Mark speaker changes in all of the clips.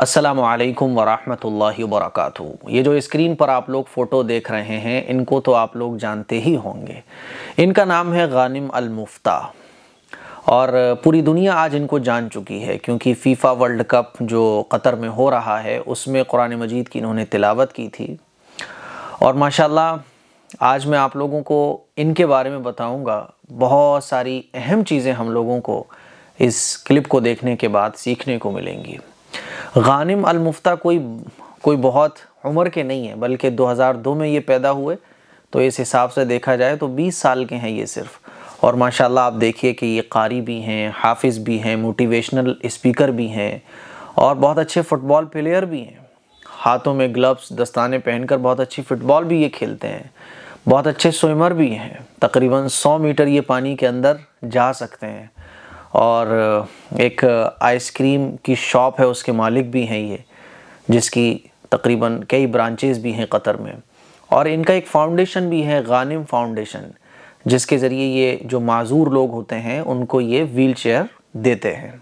Speaker 1: असलकम वरहमल वरक ये जो स्क्रीन पर आप लोग फ़ोटो देख रहे हैं इनको तो आप लोग जानते ही होंगे इनका नाम है गानिम अलमुफ्ता और पूरी दुनिया आज इनको जान चुकी है क्योंकि फ़ीफ़ा वर्ल्ड कप जो कतर में हो रहा है उसमें कुरान मजीद की इन्होंने तिलावत की थी और माशाल्लाह आज मैं आप लोगों को इनके बारे में बताऊँगा बहुत सारी अहम चीज़ें हम लोगों को इस क्लिप को देखने के बाद सीखने को मिलेंगी गानिम अलमुफ्ता कोई कोई बहुत उम्र के नहीं है बल्कि 2002 में ये पैदा हुए तो इस हिसाब से देखा जाए तो 20 साल के हैं ये सिर्फ और माशाल्लाह आप देखिए कि ये कारी भी हैं हाफिज़ भी हैं मोटिवेशनल स्पीकर भी हैं और बहुत अच्छे फ़ुटबॉल प्लेयर भी हैं हाथों में ग्लव्स दस्ताने पहनकर बहुत अच्छी फ़ुटबॉल भी ये खेलते हैं बहुत अच्छे स्विमर भी हैं तकरीबन 100 मीटर ये पानी के अंदर जा सकते हैं और एक आइसक्रीम की शॉप है उसके मालिक भी हैं ये जिसकी तकरीबन कई ब्रांचेज़ भी हैं कतर में और इनका एक फाउंडेशन भी है गानिम फाउंडेशन जिसके ज़रिए ये जो माजूर लोग होते हैं उनको ये व्हील चेयर देते हैं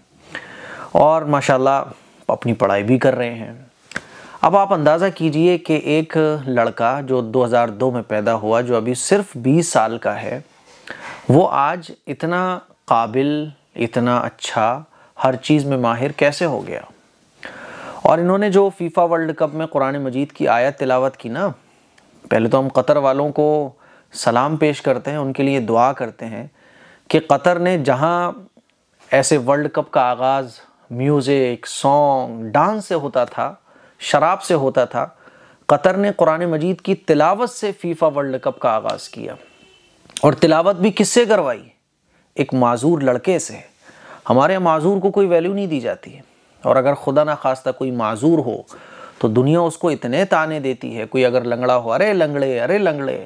Speaker 1: और माशाल्लाह अपनी पढ़ाई भी कर रहे हैं अब आप अंदाज़ा कीजिए कि एक लड़का जो 2002 में पैदा हुआ जो अभी सिर्फ 20 साल का है वो आज इतना काबिल इतना अच्छा हर चीज़ में माहिर कैसे हो गया और इन्होंने जो फीफा वर्ल्ड कप में कुरान मजीद की आयत तिलावत की ना पहले तो हम कतर वालों को सलाम पेश करते हैं उनके लिए दुआ करते हैं कि कतर ने जहाँ ऐसे वर्ल्ड कप का आगाज़ म्यूज़िक सॉन्ग डांस से होता था शराब से होता था कतर ने कुरान मजीद की तिलावत से फीफा वर्ल्ड कप का आगाज़ किया और तिलावत भी किससे करवाई एक माजूर लड़के से हमारे माजूर को कोई वैल्यू नहीं दी जाती है और अगर खुदा ना खास्ता कोई माजूर हो तो दुनिया उसको इतने ताने देती है कोई अगर लंगड़ा हो अरे लंगड़े अरे लंगड़े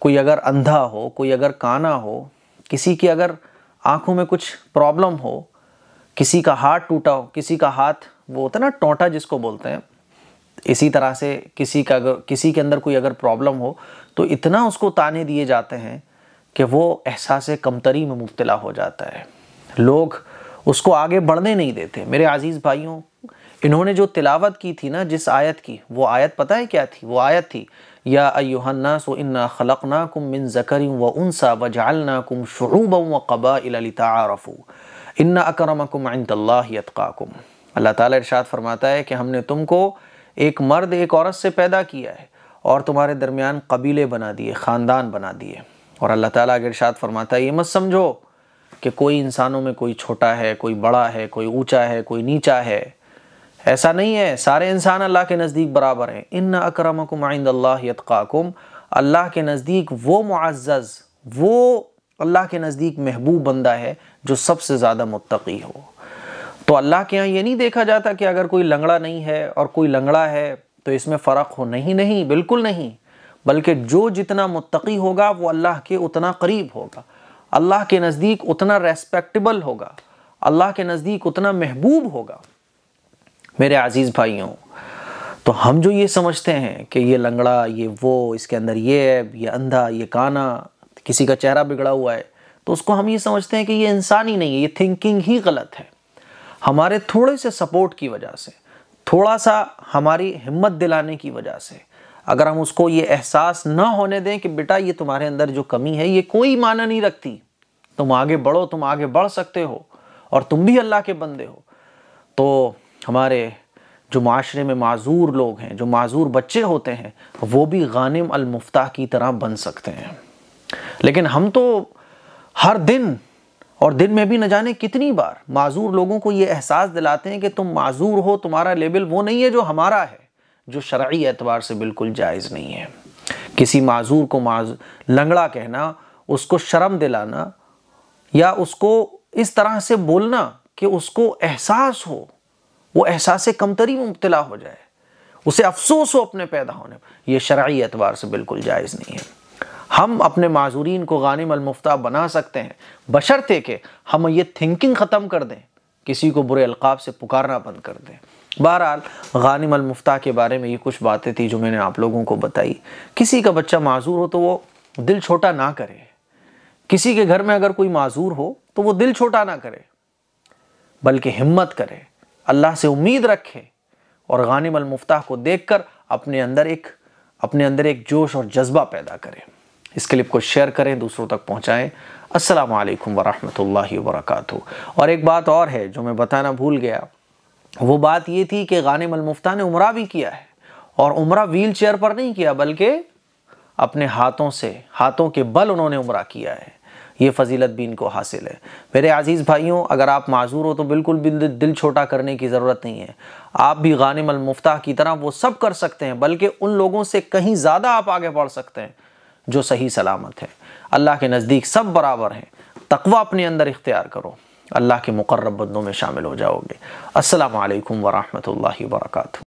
Speaker 1: कोई अगर अंधा हो कोई अगर काना हो किसी की अगर आँखों में कुछ प्रॉब्लम हो किसी का हाथ टूटा हो किसी का हाथ वो होता ना टोंटा जिसको बोलते हैं इसी तरह से किसी का अगर किसी के अंदर कोई अगर प्रॉब्लम हो तो इतना उसको ताने दिए जाते हैं कि वो एहसास कमतरी में मुबतला हो जाता है लोग उसको आगे बढ़ने नहीं देते मेरे अज़ीज़ भाइयों इन्होंने जो तिलावत की थी ना जिस आयत की वो आयत पता है क्या थी वो आयत थी या अयोहन्ना सो इन्ना ना कुम मिन जकर व उनसा व जालना कुम शुरूब व कबा इलाफ़ू इन्ना कुम इंतल्लातकाकुम अल्लाह ताला इरशाद फरमाता है कि हमने तुमको एक मर्द एक औरत से पैदा किया है और तुम्हारे दरमियान कबीले बना दिए ख़ानदान बना दिए और अल्लाह ताला के इरशाद फरमाता है ये मत समझो कि कोई इंसानों में कोई छोटा है कोई बड़ा है कोई ऊंचा है कोई नीचा है ऐसा नहीं है सारे इंसान अल्लाह के नज़दीक बराबर हैं इन अक्रमकुम आइंद यतकाकुम अल्लाह के नज़दीक वो मुआज़ वो अल्लाह के नज़दीक महबूब बंदा है जो सबसे ज़्यादा मुतकी हो तो अल्लाह के यहाँ ये नहीं देखा जाता कि अगर कोई लंगड़ा नहीं है और कोई लंगड़ा है तो इसमें फ़र्क हो नहीं नहीं बिल्कुल नहीं बल्कि जो जितना मुतकी होगा वो अल्लाह के उतना करीब होगा अल्लाह के नज़दीक उतना रेस्पेक्टेबल होगा अल्लाह के नज़दीक उतना महबूब होगा मेरे आज़ीज़ भाइयों तो हम जो ये समझते हैं कि ये लंगड़ा ये वो इसके अंदर ये ऐब ये अंधा ये काना किसी का चेहरा बिगड़ा हुआ है तो उसको हम ये समझते हैं कि ये इंसान ही नहीं है ये थिंकिंग ही गलत है हमारे थोड़े से सपोर्ट की वजह से थोड़ा सा हमारी हिम्मत दिलाने की वजह से अगर हम उसको ये एहसास ना होने दें कि बेटा ये तुम्हारे अंदर जो कमी है ये कोई माना नहीं रखती तुम आगे बढ़ो तुम आगे बढ़ सकते हो और तुम भी अल्लाह के बंदे हो तो हमारे जो माशरे में माजूर लोग हैं जो माजूर बच्चे होते हैं वो भी गानिम अलमुफ्ता की तरह बन सकते हैं लेकिन हम तो हर दिन और दिन में भी न जाने कितनी बार माजूर लोगों को ये एहसास दिलाते हैं कि तुम माजूर हो तुम्हारा लेबल वो नहीं है जो हमारा है जो शरा एतबार से बिल्कुल जायज़ नहीं है किसी माजूर को माज लंगड़ा कहना उसको शर्म दिलाना या उसको इस तरह से बोलना कि उसको एहसास हो वो एहसास कमतरी में मुबतला हो जाए उसे अफसोस हो अपने पैदा होने पर यह शराय एतबार से बिल्कुल जायज़ नहीं है हम अपने माजूरीन को गानिमलमुफ्ता बना सकते हैं बशर्ते कि हम ये थिंकिंग ख़त्म कर दें किसी को बुरे अलकाब से पुकारना बंद कर दें बहरहाल गानिम अलमुफ्ता के बारे में ये कुछ बातें थी जो मैंने आप लोगों को बताई किसी का बच्चा माजूर हो तो वो दिल छोटा ना करे किसी के घर में अगर कोई माजूर हो तो वो दिल छोटा ना करे बल्कि हिम्मत करे अल्लाह से उम्मीद रखे और गानिम अलमुफ्ताह को देख कर अपने अंदर एक अपने अंदर एक जोश और जज्बा पैदा करें इस क्लिप को शेयर करें दूसरों तक पहुँचाएँ असलकम वरहमल वर्का और एक बात और है जो मैं बताना भूल गया वो बात ये थी कि गानिम अलमुफ्ता ने उम्र भी किया है और उम्र व्हील चेयर पर नहीं किया बल्कि अपने हाथों से हाथों के बल उन्होंने उम्र किया है ये फजीलत भी इनको हासिल है मेरे अज़ीज़ भाइयों अगर आप माजूर हो तो बिल्कुल भी दिल छोटा करने की ज़रूरत नहीं है आप भी गानिम की तरह वो सब कर सकते हैं बल्कि उन लोगों से कहीं ज़्यादा आप आगे बढ़ सकते हैं जो सही सलामत है अल्लाह के नज़दीक सब बराबर हैं तकवा अपने अंदर इख्तियार करो अल्लाह के मुकर्रब बंदों में शामिल हो जाओगे असलकम वरहमल वर्का